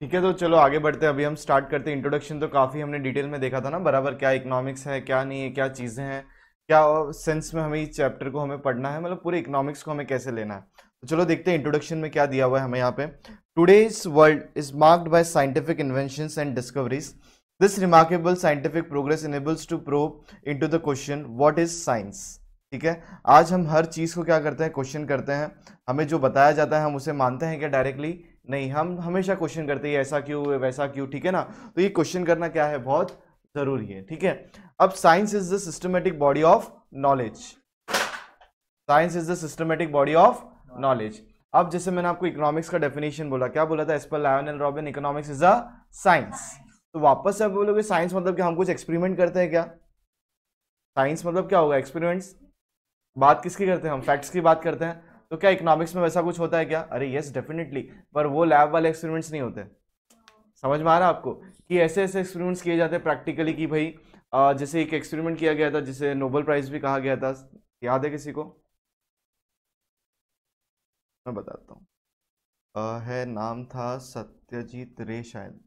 ठीक है तो चलो आगे बढ़ते हैं अभी हम स्टार्ट करते हैं इंट्रोडक्शन तो काफ़ी हमने डिटेल में देखा था ना बराबर क्या इकोनॉमिक्स है क्या नहीं है क्या चीज़ें हैं क्या सेंस में हमें इस चैप्टर को हमें पढ़ना है मतलब पूरे इकोनॉमिक्स को हमें कैसे लेना है तो चलो देखते हैं इंट्रोडक्शन में क्या दिया हुआ है हमें यहाँ पे today's world is marked by scientific invention and discoveries this remarkable scientific progress enables to prove in the question what is science ठीक है आज हम हर चीज़ को क्या करते हैं क्वेश्चन करते हैं हमें जो बताया जाता है हम उसे मानते हैं क्या डायरेक्टली नहीं हम हमेशा क्वेश्चन करते हैं ऐसा क्यों वैसा क्यों ठीक है ना तो ये क्वेश्चन करना क्या है बहुत जरूरी है ठीक है अब science is the systematic body of knowledge science is the systematic body of knowledge अब जैसे मैंने आपको इकोनॉमिक्स का डेफिनेशन बोला क्या बोला था as per Lionel and Robin economics is a science तो वापस से आप बोलोगे साइंस मतलब कि हम कुछ एक्सपेरिमेंट करते हैं क्या साइंस मतलब क्या होगा एक्सपेरिमेंट्स बात किसकी करते हैं हम फैक्ट्स की बात करते हैं तो क्या इकोनॉमिक्स में वैसा कुछ होता है क्या अरे यस डेफिनेटली पर वो लैब वाले एक्सपेरिमेंट्स नहीं होते समझ में आ रहा आपको कि ऐसे ऐसे एक्सपेरिमेंट्स किए जाते हैं प्रैक्टिकली कि भाई जैसे एक एक्सपेरिमेंट किया गया था जिसे नोबल प्राइज भी कहा गया था याद है किसी को मैं बताता हूँ है नाम था सत्यजीत रे शायद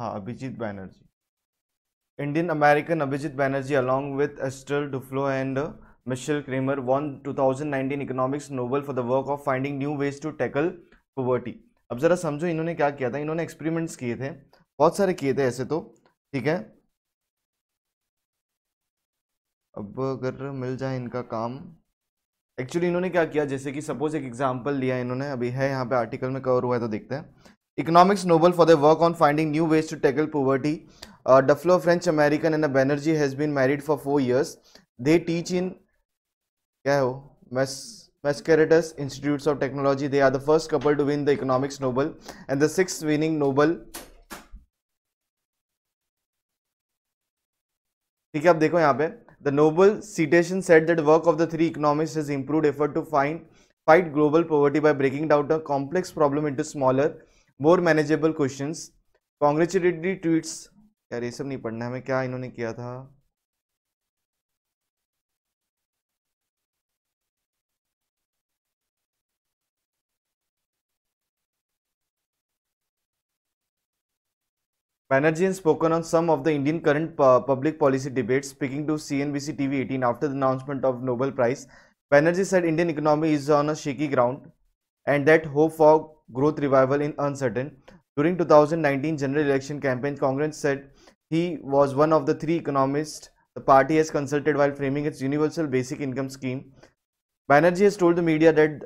हाँ Abhijit Banerjee Indian American Abhijit Banerjee along with Esther Duflo and Michael Kremer won 2019 economics Nobel for the work of finding new ways to tackle poverty अब जरा समझो इन्होंने क्या किया था इन्होंने एक्सपेरिमेंट्स किए थे बहुत सारे किए थे ऐसे तो ठीक है अब अगर मिल जाए इनका काम एक्चुअली इन्होंने क्या किया जैसे कि सपोज एक एग्जांपल लिया इन्होंने अभी है यहाँ पे आर्टिकल में कवर हुआ है तो देखते हैं Economics Nobel for their work on finding new ways to tackle poverty. Uh, French American, and a Banerjee has been married for four years. They teach in Mas Mascaretas Institutes of Technology. They are the first couple to win the Economics Nobel and the sixth winning Nobel. ठीक है आप देखो यहाँ the Nobel citation said that work of the three economics has improved effort to find fight global poverty by breaking down a complex problem into more manageable question congratulatory tweets यार ये सब नहीं पढ़ना हमें क्या इन्होंने किया था Banerjee has spoken on some of the Indian current public policy debates, speaking to CNBC TV 18 after the announcement of Nobel Prize. Banerjee said Indian economy is on a shaky ground. and that hope for growth revival in uncertain. During 2019 general election campaign, Congress said he was one of the three economists the party has consulted while framing its universal basic income scheme. Banerjee has told the media that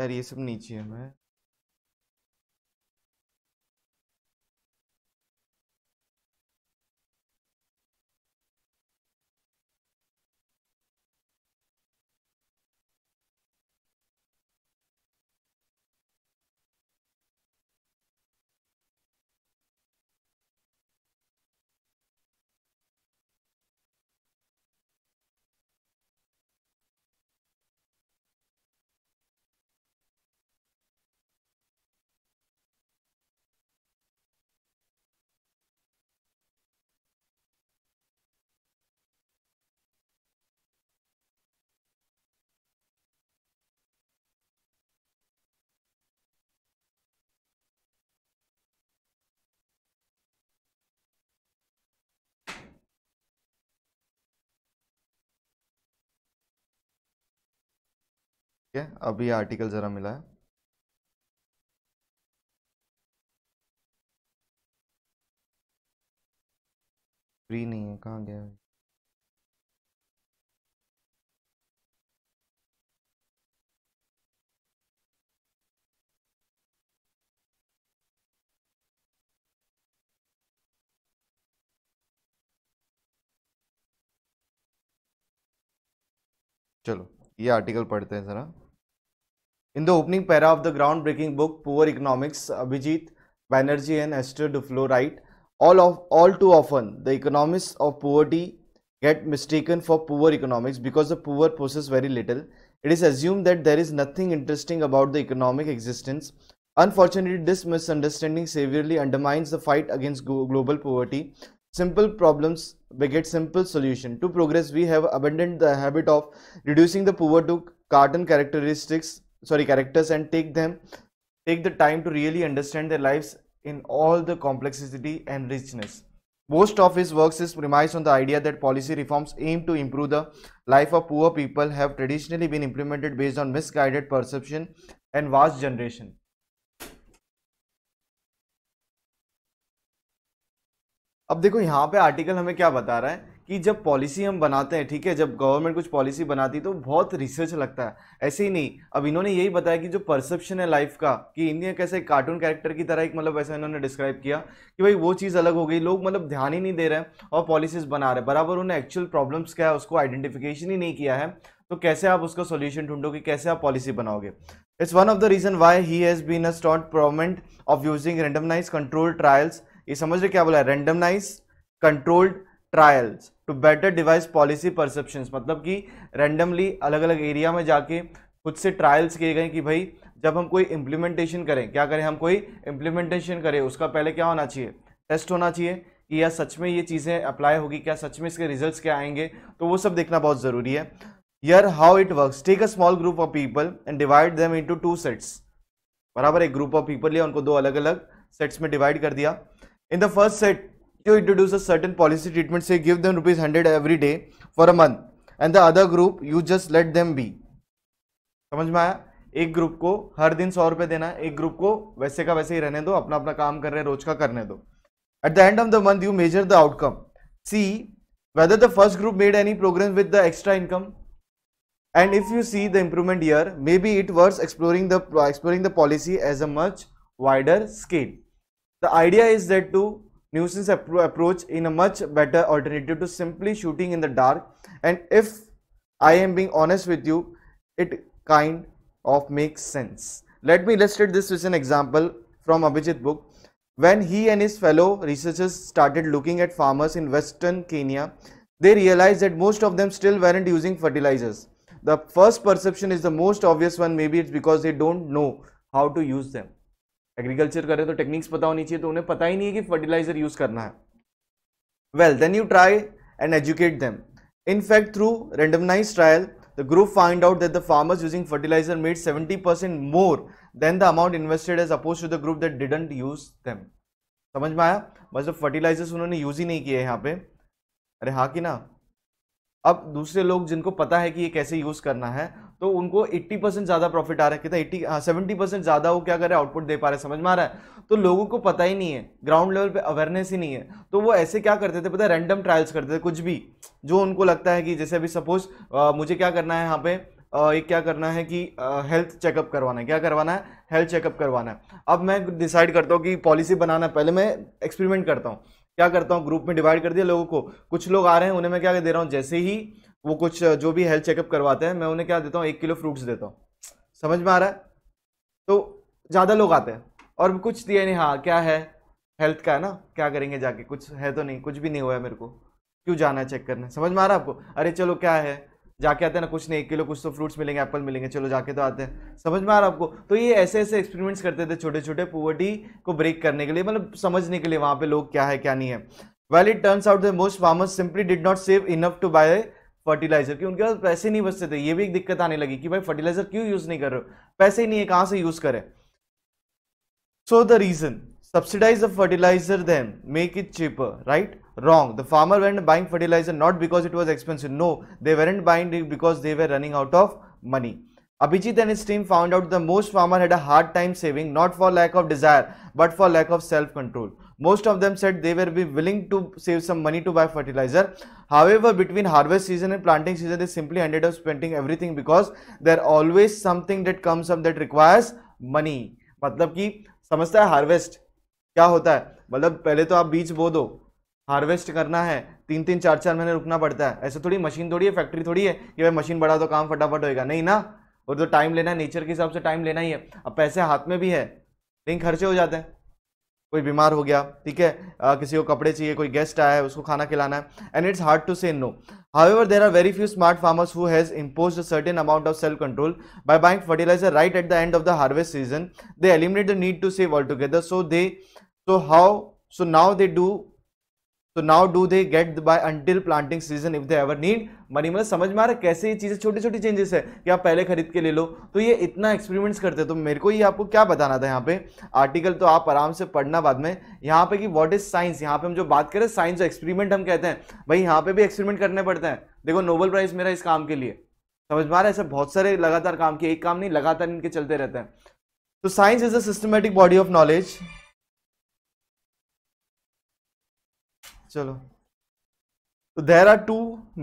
yaar ye sab niche hai main ठीक है अब ये article ज़रा मिला है free नहीं है कहाँ गया है चलो ये आर्टिकल पढ़ते हैं जरा in the opening para of the ground breaking book Poor Economics Abhijit Banerjee and Esther Duflo write all of all too often the economics of poverty get mistaken for poor economics because the poor process very little it is assume that there is nothing interesting about the economic existence unfortunately this misunderstanding severely undermines the fight against global poverty Simple problems beget simple solution. To progress, we have abandoned the habit of reducing the poor to cartoon characteristics, sorry, characters and take them, take the time to really understand their lives in all the complexity and richness. Most of his works is premised on the idea that policy reforms aimed to improve the life of poor people have traditionally been implemented based on misguided perception and vast generation. अब देखो यहाँ पे article हमें क्या बता रहा है कि जब पॉलिसी हम बनाते हैं ठीक है जब गवर्नमेंट कुछ पॉलिसी बनाती है तो बहुत रिसर्च लगता है ऐसे ही नहीं अब इन्होंने यही बताया कि जो परसेप्शन है लाइफ का कि इंडिया कैसे कार्टून कैरेक्टर की तरह एक मतलब ऐसा इन्होंने डिस्क्राइब किया कि भाई वो चीज़ अलग हो गई लोग मतलब ध्यान ही नहीं दे रहे हैं और पॉलिसीज बना रहे बराबर उन्हें एक्चुअल प्रॉब्लम्स क्या है उसको आइडेंटिफिकेशन ही नहीं किया है तो कैसे आप उसका सोल्यूशन ढूंढोगे कैसे आप पॉलिसी बनाओगे it's one of the reason why he has been a stout proponent of using randomise control trials ये समझ रहे क्या बोला है randomise controlled trials to better devise policy perception मतलब कि रेंडमली अलग अलग एरिया में जाके खुद से ट्रायल्स किए गए कि भाई जब हम कोई इम्प्लीमेंटेशन करें क्या करें हम कोई इम्प्लीमेंटेशन करें उसका पहले क्या होना चाहिए टेस्ट होना चाहिए कि या सच में ये चीज़ें अप्लाई होगी क्या सच में इसके रिजल्ट्स क्या आएंगे तो वो सब देखना बहुत ज़रूरी है here how it work take a small group of people and divide them into two sets बराबर एक ग्रुप ऑफ पीपल लिया उनको दो अलग अलग सेट्स में डिवाइड कर दिया In the first set, you introduce a certain policy treatment, say give them rupees 100 every day for a month. And the other group, you just let them be. समझ में आया एक ग्रुप को हर दिन सौ रुपये देना एक ग्रुप को वैसे का वैसे ही रहने दो अपना अपना काम कर रहे रोज का करने दो at the end of the month you measure the outcome see whether the first group made any progress with the extra income and if you see the improvement here maybe it worth exploring the exploring the policy as a much wider scale The idea is that to nuisance appro approach in a much better alternative to simply shooting in the dark and if I am being honest with you it kind of makes sense. Let me illustrate this with an example from Abhijit book. When he and his fellow researchers started looking at farmers in western Kenya, they realized that most of them still weren't using fertilizers. The first perception is the most obvious one, maybe it's because they don't know how to use them. Agriculture कर रहे तो techniques पता होनी चाहिए तो उन्हें पता ही नहीं है कि फर्टिलाइजर यूज करना है well then you try and educate them in fact through randomise trial the group find out that the farmers using fertiliser made seventy percent more than the amount invested as oppose to the group that didn't use them समझ में आया मतलब fertilisers उन्होंने use ही नहीं किए यहाँ पे अरे हाँ कि ना अब दूसरे लोग जिनको पता है कि ये कैसे यूज करना है तो उनको 80 परसेंट ज़्यादा प्रॉफिट आ रहा है कितना एट्टी हाँ सेवेंटी परसेंट ज़्यादा वो क्या कर रहे हैं आउटपुट दे पा रहे हैं समझ में आ रहा है तो लोगों को पता ही नहीं है ग्राउंड लेवल पे अवेयरनेस ही नहीं है तो वो ऐसे क्या करते थे पता है रैंडम ट्रायल्स करते थे कुछ भी जो उनको लगता है कि जैसे अभी सपोज मुझे क्या करना है यहाँ पे आ, एक क्या करना है कि हेल्थ चेकअप करवाना है क्या करवाना है हेल्थ चेकअप करवाना है अब मैं डिसाइड करता हूँ कि पॉलिसी बनाना पहले मैं एक्सपेरिमेंट करता हूँ क्या करता हूँ ग्रुप में डिवाइड कर दिया लोगों को कुछ लोग आ रहे हैं उन्हें मैं क्या दे रहा हूँ जैसे ही वो कुछ जो भी हेल्थ चेकअप करवाते हैं मैं उन्हें क्या देता हूँ एक किलो फ्रूट्स देता हूँ समझ में आ रहा है तो ज़्यादा लोग आते हैं और कुछ दिया नहीं हाँ क्या है हेल्थ का है ना क्या करेंगे जाके कुछ है तो नहीं कुछ भी नहीं हुआ है मेरे को क्यों जाना है चेक करने समझ में आ रहा है आपको अरे चलो क्या है जाके आते हैं ना कुछ नहीं एक किलो कुछ तो फ्रूट्स मिलेंगे एप्पल मिलेंगे चलो जाके तो आते हैं समझ में आ रहा आपको तो ये ऐसे ऐसे एक्सपेरिमेंट्स करते थे छोटे छोटे पुवर्टी को ब्रेक करने के लिए मतलब समझने के लिए वहाँ पे लोग क्या है क्या नहीं है well it turns out the most farmers simply did not save enough to buy fertiliser की उनके पास पैसे नहीं बचते थे ये भी एक दिक्कत आने लगी कि भाई फर्टिलाइजर क्यों यूज नहीं कर रहे हो पैसे ही नहीं है कहां से यूज करें so the reason subsidise the fertiliser then make it cheaper right wrong the farmer went buying fertiliser not because it was expensive no they went buying it because they were running out of money Abhijit and his team found out the most farmer had a hard time saving not for lack of desire but for lack of self control Most of them said they were be willing to save some money to buy fertilizer. However, between harvest season and planting season, they simply ended up spending everything because there always something that comes up that requires money. matlab ki samajhta hai harvest kya hota hai matlab pehle to aap beej bo do harvest करना है तीन तीन चार चार महीने रुकना पड़ता है ऐसे थोड़ी मशीन थोड़ी है फैक्ट्री थोड़ी है कि भाई मशीन बढ़ा दो काम फटाफट होएगा नहीं ना और तो टाइम लेना है नेचर के हिसाब से टाइम लेना ही है अब पैसे हाथ में भी है लेकिन खर्चे हो जाते हैं कोई बीमार हो गया ठीक है किसी को कपड़े चाहिए कोई गेस्ट आया है उसको खाना खिलाना है and it's hard to say no however there are very few smart farmers who has impose certain amount of self control by buying fertiliser right at the end of the harvest season they eliminate the need to save altogether so they so how so now they do तो now do they get by until planting season if they ever need money मतलब समझ में आ रहा है कैसे ये चीज़ें छोटी छोटी चेंजेस है कि आप पहले खरीद के ले लो तो ये इतना एक्सपेरिमेंट्स करते हैं तो मेरे को ये आपको क्या बताना था यहाँ पे आर्टिकल तो आप आराम से पढ़ना बाद में यहाँ पे कि व्हाट इज साइंस यहाँ पे हम जो बात करें साइंस एक्सपेरिमेंट हम कहते हैं भाई यहाँ पे भी एक्सपेरिमेंट करने पड़ते हैं देखो नोबल प्राइज मेरा इस काम के लिए समझ में आ रहा है ऐसे बहुत सारे लगातार काम किए एक काम नहीं लगातार इनके चलते रहते हैं तो science is a systematic body of knowledge चलो तो there are two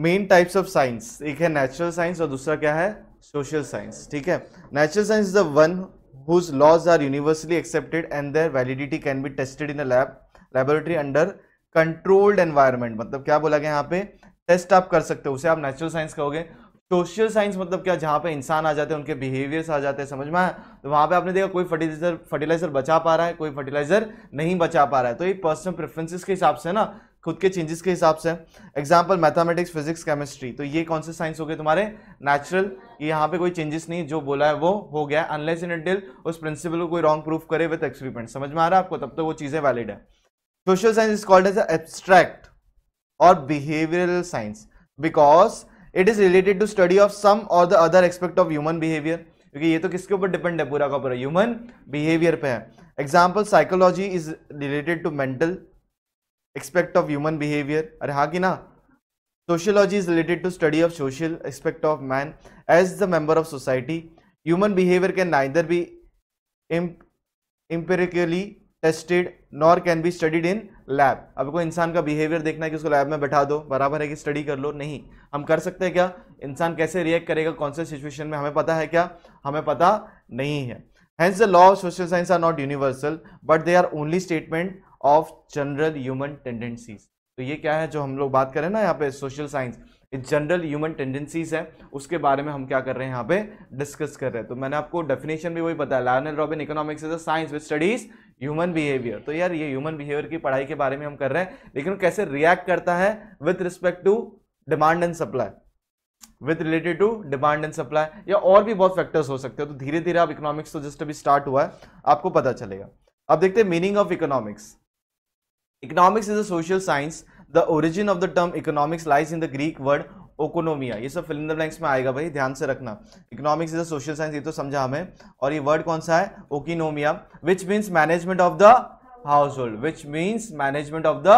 main types of science एक है नेचुरल साइंस और दूसरा क्या है सोशल साइंस ठीक है natural science is the one whose laws are universally accepted and their validity can be tested in a lab laboratory under controlled मतलब क्या बोला गया यहाँ पे टेस्ट आप कर सकते हो उसे आप नेचुरल साइंस कहोगे सोशल साइंस मतलब क्या जहाँ पे इंसान आ जाते हैं उनके बिहेवियर्स आ जाते हैं समझ में आया तो वहाँ पे आपने देखा कोई फर्टिलाइजर फर्टिलाइजर बचा पा रहा है कोई फर्टिलाइजर नहीं बचा पा रहा है तो ये पर्सनल प्रेफरेंसेस के हिसाब से ना खुद के चेंजेस के हिसाब से एग्जाम्पल मैथामेटिक्स फिजिक्स केमिस्ट्री तो ये कौन से साइंस हो गए तुम्हारे नेचुरल यहाँ पे कोई चेंजेस नहीं जो बोला है वो हो गया अनलेस इन डिल उस प्रिंसिपल को कोई रॉन्ग प्रूफ करे विथ एक्सपेरिमेंट समझ में आ रहा है आपको तब तो वो चीज़ें वैलिड है social science is called as abstract और behavioural science because it is related to study of some or the other expect of human behaviour क्योंकि ये तो किसके ऊपर डिपेंड है पूरा का पूरा ह्यूमन बिहेवियर पे है example psychology is related to mental expect of human behaviour अरे हाँ कि ना sociology is related to study of social expect of man as the member of society human behaviour can neither be empirically tested nor can be studied in lab अब कोई इंसान का behaviour देखना है कि उसको लैब में बैठा दो बराबर है कि स्टडी कर लो नहीं हम कर सकते हैं क्या इंसान कैसे रिएक्ट करेगा कौन से सिचुएशन में हमें पता है क्या हमें पता नहीं है hence the law of social science are not universal but they are only statement of general human tendencies तो ये क्या है जो हम लोग बात करें ना यहाँ पे social science general human tendencies है उसके बारे में हम क्या कर रहे हैं यहाँ पे डिस्कस कर रहे हैं तो मैंने आपको डेफिनेशन भी वही बताया Lionel Robin economics is a science with studies human behaviour तो यार ये ह्यूमन बिहेवियर की पढ़ाई के बारे में हम कर रहे हैं लेकिन कैसे रिएक्ट करता है with respect to demand and supply with related to demand and supply या और भी बहुत फैक्टर्स हो सकते हैं तो धीरे धीरे आप इकोनॉमिक्स तो जस्ट अभी स्टार्ट हुआ है आपको पता चलेगा अब देखते हैं meaning of economics economics is a social science the origin of the term economics lies in the Greek word oikonomia ये सब फिल्म ब्लैंक्स में आएगा भाई ध्यान से रखना economics is a social science ये तो समझा हमें और ये वर्ड कौन सा है oikonomia which means management of the household which means management of the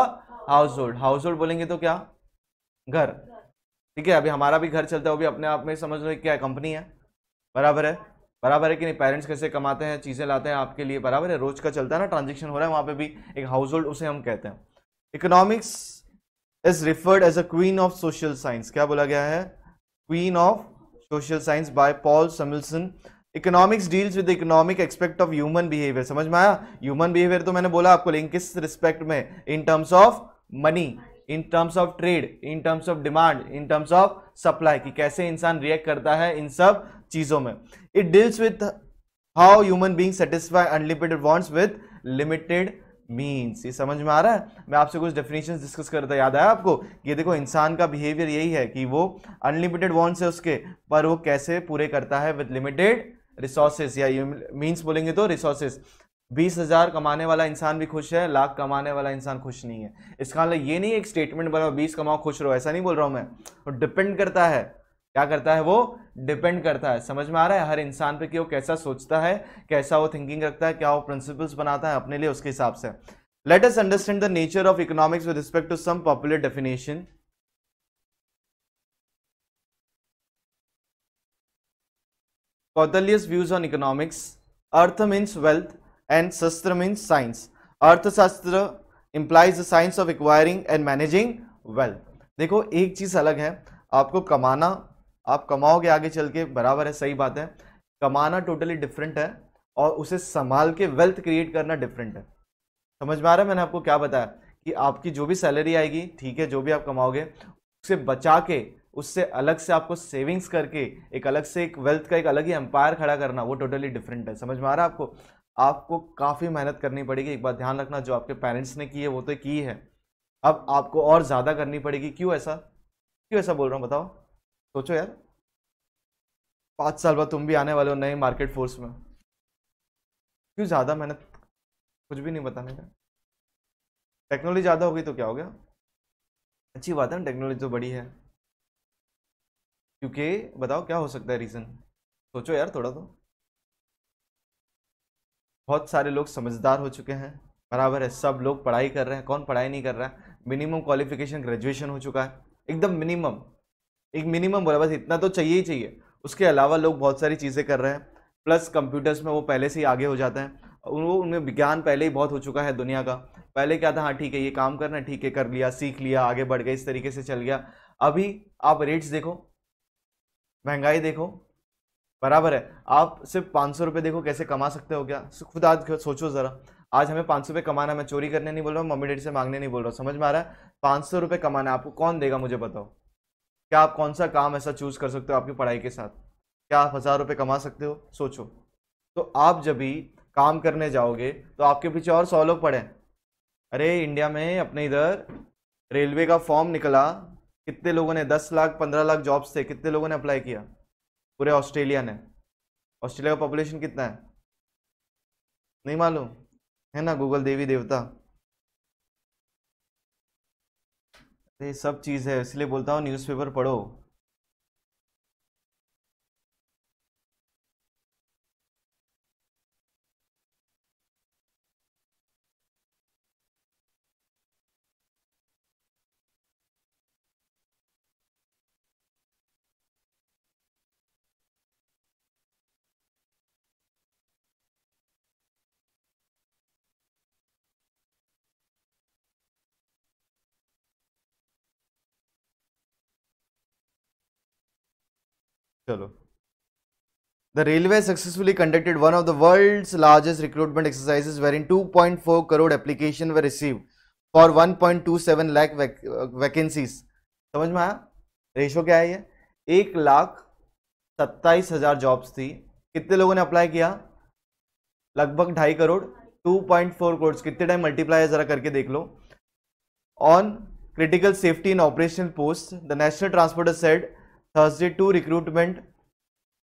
household household बोलेंगे तो क्या घर ठीक है अभी हमारा भी घर चलता है वो भी अपने आप में समझ लो क्या कंपनी है बराबर है बराबर है कि नहीं पेरेंट्स कैसे कमाते हैं चीज़ें लाते हैं आपके लिए बराबर है रोज का चलता है ना ट्रांजेक्शन हो रहा है वहाँ पे भी एक हाउस होल्ड उसे हम कहते हैं economics is referred as a queen of social science क्या बोला गया है queen of social science by Paul Samuelson economics deals with economic expect of human behaviour समझ में आया ह्यूमन बिहेवियर तो मैंने बोला आपको लेकिन किस रिस्पेक्ट में in terms of money in terms of trade in terms of demand in terms of supply की कैसे इंसान रिएक्ट करता है इन सब चीज़ों में it deals with how human being satisfy unlimited wants with limited means ये समझ में आ रहा है मैं आपसे कुछ डेफिनेशन डिस्कस करता याद आया आपको ये देखो इंसान का बिहेवियर यही है कि वो अनलिमिटेड वॉन्ट्स है उसके पर वो कैसे पूरे करता है विद लिमिटेड रिसोर्सेज या मीन्स बोलेंगे तो रिसोर्सेज बीस हज़ार कमाने वाला इंसान भी खुश है लाख कमाने वाला इंसान खुश नहीं है इसका मतलब ये नहीं एक स्टेटमेंट बना बीस कमाओ खुश रहो ऐसा नहीं बोल रहा हूं मैं और डिपेंड करता है क्या करता है वो डिपेंड करता है समझ में आ रहा है हर इंसान पे कि वो कैसा सोचता है कैसा वो थिंकिंग रखता है क्या वो प्रिंसिपल्स बनाता है अपने लिए उसके हिसाब से let us understand the nature of economics with respect to some popular definition Kautilya's views on economics artha means wealth and shastra means science Arthashastra implies the science of acquiring and managing wealth. देखो एक चीज़ अलग है आपको कमाना आप कमाओगे आगे चल के बराबर है सही बात है कमाना टोटली डिफरेंट है और उसे संभाल के वेल्थ क्रिएट करना डिफरेंट है समझ में आ रहा है मैंने आपको क्या बताया कि आपकी जो भी सैलरी आएगी ठीक है जो भी आप कमाओगे उसे बचा के उससे अलग से आपको सेविंग्स करके एक अलग से एक वेल्थ का एक अलग ही एम्पायर खड़ा करना वो टोटली डिफरेंट है समझ में आ रहा है आपको आपको काफ़ी मेहनत करनी पड़ेगी एक बार ध्यान रखना जो आपके पेरेंट्स ने की है वो तो की है अब आपको और ज़्यादा करनी पड़ेगी क्यों ऐसा क्यों ऐसा बोल रहा हूँ बताओ सोचो यार पाँच साल बाद तुम भी आने वाले हो नए मार्केट फोर्स में क्यों ज़्यादा मेहनत कुछ भी नहीं बताने का टेक्नोलॉजी ज़्यादा हो गई तो क्या हो गया अच्छी बात है ना टेक्नोलॉजी तो बड़ी है क्योंकि बताओ क्या हो सकता है रीज़न सोचो यार थोड़ा तो बहुत सारे लोग समझदार हो चुके हैं बराबर है सब लोग पढ़ाई कर रहे हैं कौन पढ़ाई नहीं कर रहा है मिनिमम क्वालिफिकेशन ग्रेजुएशन हो चुका है एकदम मिनिमम एक मिनिमम बोला बस इतना तो चाहिए ही चाहिए उसके अलावा लोग बहुत सारी चीज़ें कर रहे हैं प्लस कंप्यूटर्स में वो पहले से ही आगे हो जाते हैं वो उनमें विज्ञान पहले ही बहुत हो चुका है दुनिया का पहले क्या था हाँ ठीक है ये काम करना ठीक है कर लिया सीख लिया आगे बढ़ गया इस तरीके से चल गया अभी आप रेट्स देखो महंगाई देखो बराबर है आप सिर्फ पाँच सौ रुपये देखो कैसे कमा सकते हो क्या खुद आज सोचो ज़रा आज हमें पाँच सौ रुपये कमाना मैं चोरी करने नहीं बोल रहा हूँ मम्मी डैडी से मांगने नहीं बोल रहा हूँ समझ में आ रहा है पाँच सौ रुपये कमाना आपको कौन देगा मुझे बताओ क्या आप कौन सा काम ऐसा चूज़ कर सकते हो आपकी पढ़ाई के साथ क्या आप हज़ार रुपये कमा सकते हो सोचो तो आप जब भी काम करने जाओगे तो आपके पीछे और सौ लोग पड़े अरे इंडिया में अपने इधर रेलवे का फॉर्म निकला कितने लोगों ने दस लाख पंद्रह लाख जॉब्स थे कितने लोगों ने अप्लाई किया पूरे ऑस्ट्रेलिया ने ऑस्ट्रेलिया का पॉपुलेशन कितना है नहीं मालूम है ना गूगल देवी देवता ये सब चीज़ है इसलिए बोलता हूँ न्यूज़पेपर पढ़ो चलो the railway successfully conducted one of the world largest recruitment exercise where in two point four crore application were receive for one point two seven lakh vacancies समझ में आया रेशो क्या है ये एक लाख सत्ताईस हजार जॉब्स थी कितने लोगों ने अप्लाई किया लगभग ढाई crore two point four crore कितने टाइम मल्टीप्लाई जरा करके देख लो on critical safety in operational post the national transporter said Thursday 2 recruitment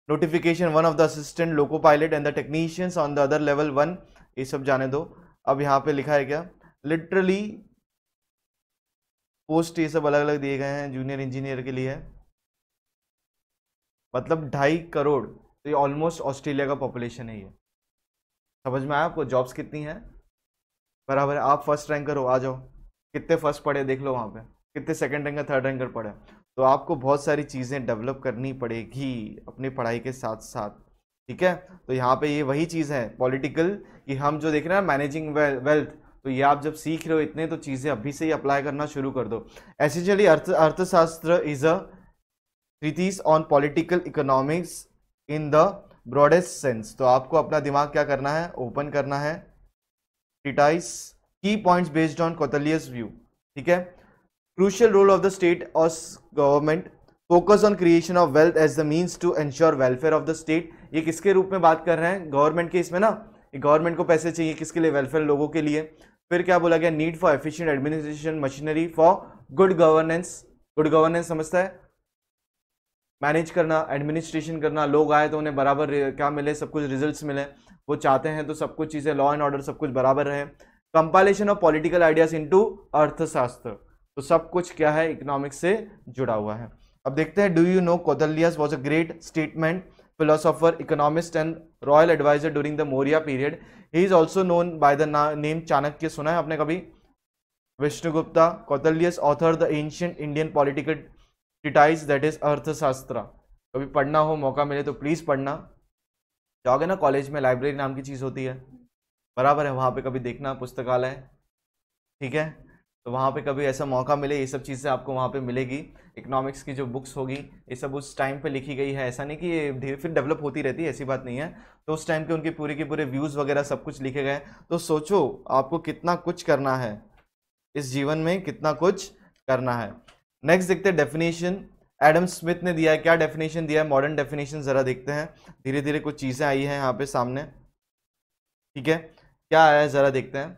notification one of the assistant loco pilot and the technicians on the other level one ये सब जाने दो अब यहाँ पे लिखा है क्या लिटरली पोस्ट ये सब अलग अलग दिए गए हैं जूनियर इंजीनियर के लिए मतलब ढाई करोड़ तो ये ऑलमोस्ट ऑस्ट्रेलिया का पॉपुलेशन है ये समझ में आया आपको जॉब्स कितनी हैं बराबर आप फर्स्ट रैंकर हो आ जाओ कितने फर्स्ट पढ़े देख लो वहाँ पे कितने सेकंड रैंकर थर्ड रैंकर पढ़े तो आपको बहुत सारी चीज़ें डेवलप करनी पड़ेगी अपनी पढ़ाई के साथ साथ ठीक है तो यहाँ पे ये वही चीज़ है पॉलिटिकल कि हम जो देख रहे हैं मैनेजिंग वेल्थ तो ये आप जब सीख रहे हो इतने तो चीज़ें अभी से ही अप्लाई करना शुरू कर दो एसेंशियली अर्थ Arthashastra is a treatise on political economics in the broadest sense तो आपको अपना दिमाग क्या करना है ओपन करना है ट्रिटाइज की points based on Kautilya's view ठीक है crucial role of the state or government focus on creation of wealth as the means to ensure welfare of the state ये किसके रूप में बात कर रहे हैं गवर्नमेंट के इसमें ना गवर्नमेंट को पैसे चाहिए किसके लिए वेलफेयर लोगों के लिए फिर क्या बोला गया need for efficient administration machinery for good governance good governance समझता है मैनेज करना एडमिनिस्ट्रेशन करना लोग आए तो उन्हें बराबर क्या मिले सब कुछ रिजल्ट्स मिले वो चाहते हैं तो सब कुछ चीज़ें लॉ एंड ऑर्डर सब कुछ बराबर रहे compilation of political ideas into Arthashastra तो सब कुछ क्या है इकोनॉमिक्स से जुड़ा हुआ है अब देखते हैं do you know Kautilya was a great statement philosopher economist and royal advisor during the Maurya period he is also known by the name Chanakya सुना है आपने कभी Vishnugupta Kautilya author the ancient Indian political treatise that is Arthashastra कभी पढ़ना हो मौका मिले तो प्लीज़ पढ़ना जाओगे ना कॉलेज में लाइब्रेरी नाम की चीज़ होती है बराबर है वहां पे कभी देखना पुस्तकालय ठीक है तो वहाँ पे कभी ऐसा मौका मिले ये सब चीज़ें आपको वहाँ पे मिलेगी इकोनॉमिक्स की जो बुक्स होगी ये सब उस टाइम पे लिखी गई है ऐसा नहीं कि ये धीरे फिर डेवलप होती रहती है ऐसी बात नहीं है तो उस टाइम के उनके पूरे के पूरे व्यूज़ वगैरह सब कुछ लिखे गए तो सोचो आपको कितना कुछ करना है इस जीवन में कितना कुछ करना है नेक्स्ट देखते हैं डेफिनेशन एडम स्मिथ ने दिया है क्या डेफिनेशन दिया है मॉडर्न डेफिनेशन ज़रा देखते हैं धीरे धीरे कुछ चीज़ें आई हैं यहाँ पे सामने ठीक है क्या आया है ज़रा देखते हैं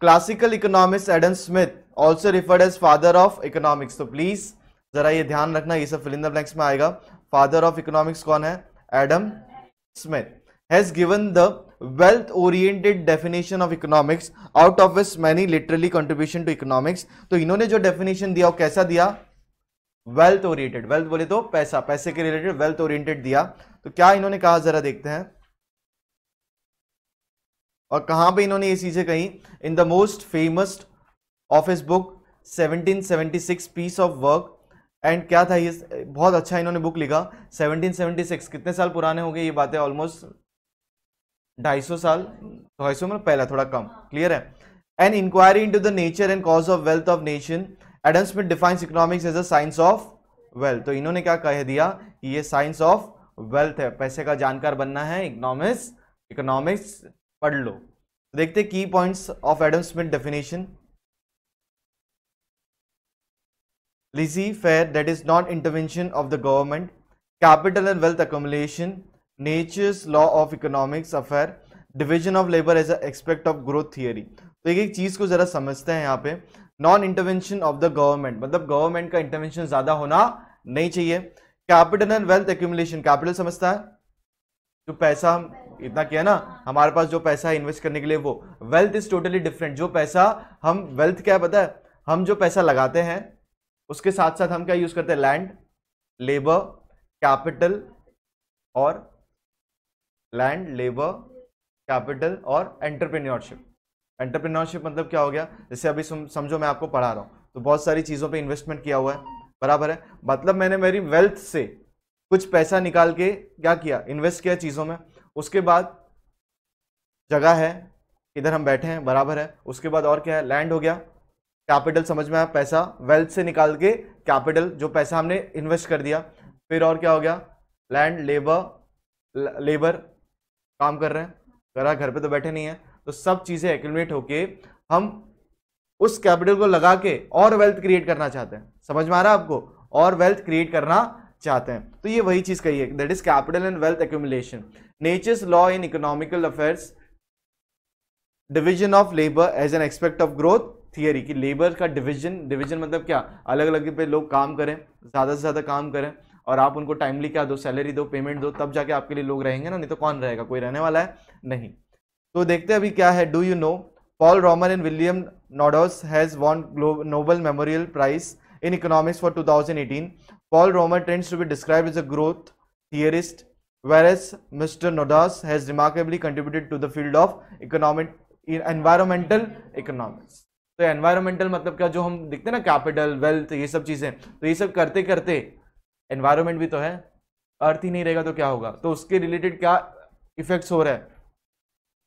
classical economics Adam Smith also referred as father of economics तो प्लीज जरा ये ध्यान रखना ये सब फिल ब्लैंक्स में आएगा फादर ऑफ इकोनॉमिक्स कौन है Adam Smith has given the wealth oriented definition of economics out of his many literally contribution to economics तो इन्होंने जो डेफिनेशन दिया वो कैसा दिया वेल्थ ओरिएटेड वेल्थ बोले तो पैसा पैसे के रिलेटेड वेल्थ ओरिएटेड दिया तो क्या इन्होंने कहा जरा देखते हैं और कहाँ पे इन्होंने ये चीज़ें कही in the most famous of his book 1776 piece of work and क्या था ये बहुत अच्छा इन्होंने बुक लिखा 1776 कितने साल पुराने हो गए ये बातें ऑलमोस्ट ढाई सौ साल ढाई सौ में मतलब पहला थोड़ा कम क्लियर है an inquiry into the nature and cause of wealth of nation Adam Smith defines economics as a science of wealth तो इन्होंने क्या कह दिया कि ये साइंस ऑफ वेल्थ है पैसे का जानकार बनना है इकोनॉमिक्स इकोनॉमिक्स पढ़ लो तो देखते की points of Adam Smith definition laissez faire that is not intervention of the government capital and wealth accumulation nature's law of economics affair division of labour as aspect of growth theory तो एक एक चीज को जरा समझते हैं यहाँ पे non intervention of the government मतलब गवर्नमेंट का इंटरवेंशन ज्यादा होना नहीं चाहिए capital and wealth accumulation capital समझता है जो पैसा हम इतना किया ना हमारे पास जो पैसा है इन्वेस्ट करने के लिए वो वेल्थ इज टोटली डिफरेंट जो पैसा हम वेल्थ क्या पता है हम जो पैसा लगाते हैं उसके साथ साथ हम क्या यूज करते हैं लैंड लेबर कैपिटल और लैंड लेबर कैपिटल और एंटरप्रेन्योरशिप एंटरप्रेन्योरशिप मतलब क्या हो गया जैसे अभी समझो मैं आपको पढ़ा रहा हूँ तो बहुत सारी चीज़ों पे इन्वेस्टमेंट किया हुआ है बराबर है मतलब मैंने मेरी वेल्थ से कुछ पैसा निकाल के क्या किया इन्वेस्ट किया चीज़ों में उसके बाद जगह है इधर हम बैठे हैं बराबर है उसके बाद और क्या है लैंड हो गया कैपिटल समझ में आया पैसा वेल्थ से निकाल के कैपिटल जो पैसा हमने इन्वेस्ट कर दिया फिर और क्या हो गया लैंड लेबर लेबर काम कर रहे हैं करा घर पे तो बैठे नहीं है तो सब चीज़ें एक्यूमेट होके हम उस कैपिटल को लगा के और वेल्थ क्रिएट करना चाहते हैं समझ में आ रहा है आपको और वेल्थ क्रिएट करना चाहते हैं तो ये वही चीज़ कही है that is capital and wealth accumulation nature's law in economical affairs division of labour as an aspect of growth theory की लेबर का डिविजन डिविजन मतलब क्या अलग अलग पे लोग काम करें ज़्यादा से ज़्यादा काम करें और आप उनको टाइमली क्या दो सैलरी दो पेमेंट दो तब जाके आपके लिए लोग रहेंगे ना नहीं तो कौन रहेगा कोई रहने वाला है नहीं तो देखते हैं अभी क्या है do you know Paul Romer and William Nordhaus has won Nobel Memorial Prize in economics for eighteen Paul Romer tends to be describe as a growth theorist whereas Mr. Nodas has remarkably contributed to the field of economic environmental economics. तो environmental मतलब क्या जो हम देखते हैं ना capital wealth ये सब चीज़ें तो ये सब करते करते एनवायरमेंट भी तो है अर्थ ही नहीं रहेगा तो क्या होगा तो उसके रिलेटेड क्या इफेक्ट्स हो रहा है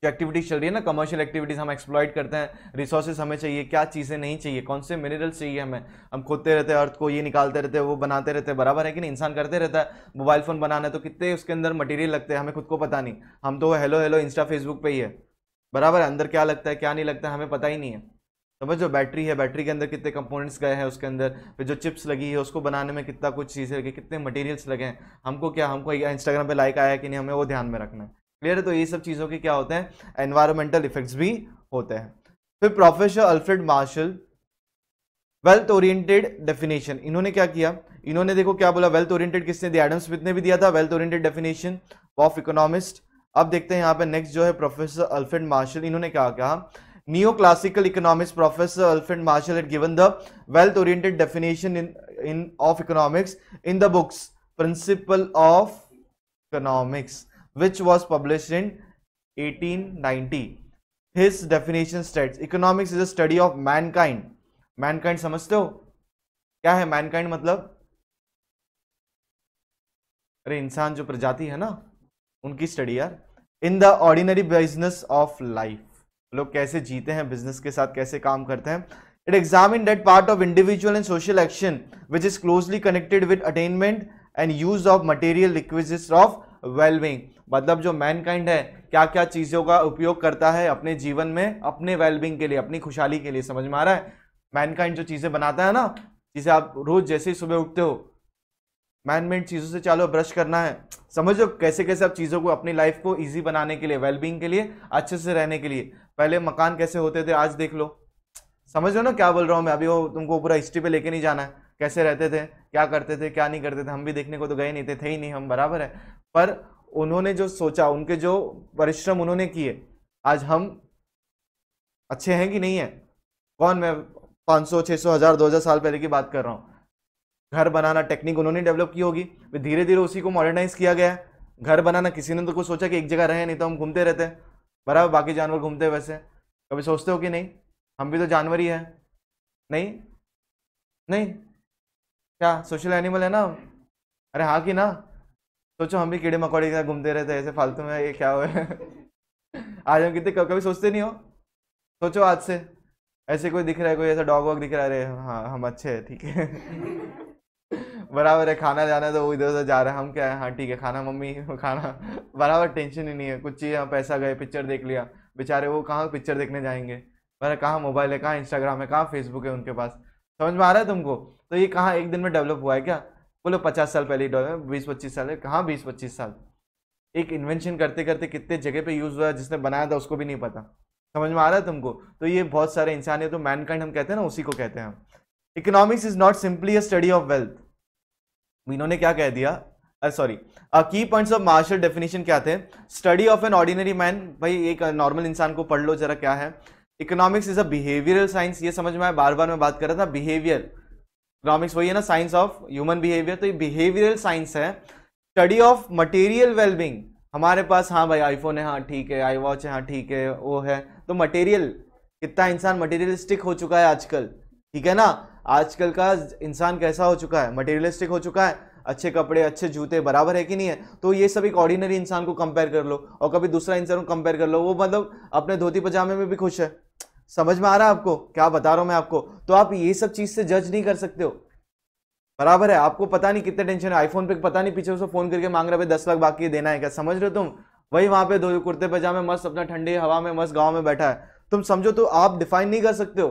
जो एक्टिविटीज़ चल रही है ना कमर्शियल एक्टिविटीज़ हम एक्सप्लॉयट करते हैं रिसोर्सेज हमें चाहिए क्या चीज़ें नहीं चाहिए कौन से मिनरल्स चाहिए हमें हम खोदते रहते हैं अर्थ को ये निकालते रहते हैं वो बनाते रहते हैं बराबर है कि नहीं इंसान करते रहता है मोबाइल फ़ोन बनाना है तो कितने उसके अंदर मटेरियल लगते हैं हमें खुद को पता नहीं हम तो हेलो हेलो इंस्टा फेसबुक पर ही है बराबर है अंदर क्या लगता है क्या नहीं लगता है हमें पता ही नहीं है समझ जो बैटरी है बैटरी के अंदर कितने कंपोनेंट्स गए हैं उसके अंदर फिर जो चिप्स लगी है उसको बनाने में कितना कुछ चीज़ें लगी कितने मटेरियल्स लगे हैं हमको क्या हमको इंस्टाग्राम पे लाइक आया कि नहीं हमें वो ध्यान में रखना है क्लियर है तो ये सब चीज़ों के क्या होते हैं एनवायरमेंटल इफेक्ट्स भी होते हैं फिर professor Alfred Marshall wealth oriented definition इन्होंने क्या किया इन्होंने देखो क्या बोला वेल्थ ओरिएंटेड किसने दिया एडम स्मिथ ने भी दिया था wealth oriented definition of economist अब देखते हैं यहाँ पे नेक्स्ट जो है प्रोफेसर अल्फ्रेड मार्शल इन्होंने क्या कहा neo classical economics professor Alfred Marshall had given the wealth oriented definition in in of economics in the books principle of economics which was published in 1890 his definition states economics is a study of mankind mankind samajhte ho kya hai mankind matlab मतलब? अरे इंसान जो प्रजाति है ना उनकी study यार in the ordinary business of life लोग कैसे जीते हैं बिजनेस के साथ कैसे काम करते हैं it examine that part of individual and social action which is closely connected with attainment and use of material requisites of wellbeing मतलब जो मैनकाइंड है क्या क्या चीज़ों का उपयोग करता है अपने जीवन में अपने वेलबिंग के लिए अपनी खुशहाली के लिए समझ में आ रहा है मैनकाइंड जो चीज़ें बनाता है ना जिसे आप रोज़ जैसे ही सुबह उठते हो मैन मेड चीज़ों से चलो ब्रश करना है समझ लो कैसे कैसे आप चीज़ों को अपनी लाइफ को ईजी बनाने के लिए वेलबींग के लिए अच्छे से रहने के लिए पहले मकान कैसे होते थे आज देख लो समझ लो ना क्या बोल रहा हूँ मैं अभी वो तुमको पूरा हिस्ट्री पे लेके नहीं जाना है कैसे रहते थे क्या करते थे क्या नहीं करते थे हम भी देखने को तो गए नहीं थे थे ही नहीं हम बराबर है पर उन्होंने जो सोचा उनके जो परिश्रम उन्होंने किए आज हम अच्छे हैं कि नहीं है कौन मैं 500 600 हजार 2000 साल पहले की बात कर रहा हूँ घर बनाना टेक्निक उन्होंने डेवलप की होगी धीरे धीरे उसी को मॉडर्नाइज किया गया घर बनाना किसी ने तो कुछ सोचा कि एक जगह रहे नहीं तो हम घूमते रहते हैं बराबर बाकी जानवर घूमते वैसे कभी सोचते हो कि नहीं हम भी तो जानवर ही है नहीं नहीं क्या सोशल एनिमल है ना अरे हाँ कि ना सोचो हम भी कीड़े मकोड़े के साथ घूमते रहते तो ऐसे फालतू में ये क्या हुआ है आज हम कितने कभी सोचते नहीं हो सोचो आज से ऐसे कोई दिख रहा है कोई ऐसा डॉग वॉग दिख रहा है हाँ हम अच्छे हैं ठीक है बराबर है खाना जाना है तो वो इधर उधर जा रहे हैं हम क्या है हाँ ठीक है खाना मम्मी खाना बराबर टेंशन ही नहीं है कुछ चीज़ हम पैसा गए पिक्चर देख लिया बेचारे वो कहाँ पिक्चर देखने जाएंगे बरा कहाँ मोबाइल है कहाँ इंस्टाग्राम है कहाँ फेसबुक है उनके पास समझ में आ रहा है तुमको तो ये कहाँ एक दिन में डेवलप हुआ है क्या बोलो पचास साल पहले डॉलर बीस पच्चीस साल है कहाँ बीस पच्चीस साल एक इन्वेंशन करते करते कितने जगह पे यूज़ हुआ जिसने बनाया था उसको भी नहीं पता समझ में आ रहा है तुमको तो ये बहुत सारे इंसान है तो मैनकाइंड हम कहते हैं ना उसी को कहते हैं हम economics is not simply a study of wealth इन्होंने क्या कह दिया सॉरी की पॉइंट्स ऑफ मार्शल डेफिनेशन क्या थे study of an ordinary man भाई एक नॉर्मल इंसान को पढ़ लो जरा क्या है economics is a behavioural science ये समझ में आया बार बार मैं बात कर रहा था बिहेवियर इकोनॉमिक्स वही है ना साइंस ऑफ ह्यूमन बिहेवियर तो ये बिहेवियरल साइंस है स्टडी ऑफ मटेरियल वेलबिंग हमारे पास हाँ भाई आईफोन है हाँ ठीक है आई वॉच है हाँ ठीक है वो है तो मटेरियल कितना इंसान मटेरियलिस्टिक हो चुका है आजकल ठीक है ना आजकल का इंसान कैसा हो चुका है मटेरियलिस्टिक हो चुका है अच्छे कपड़े अच्छे जूते बराबर है कि नहीं है तो ये सब एक ऑर्डिनरी इंसान को कंपेयर कर लो और कभी दूसरा इंसान को कंपेयर कर लो वो मतलब अपने धोती पजामे में भी खुश है समझ में आ रहा है आपको क्या बता रहा हूं मैं आपको तो आप ये सब चीज से जज नहीं कर सकते हो बराबर है आपको पता नहीं कितने टेंशन है आईफोन पे पता नहीं पीछे उसको फोन करके मांग रहा है दस लाख बाकी देना है क्या समझ रहे हो तुम वही वहां पे दो कुर्ते पजामे मस्त अपना ठंडी हवा में मस्त गाँव में बैठा है तुम समझो तो आप डिफाइन नहीं कर सकते हो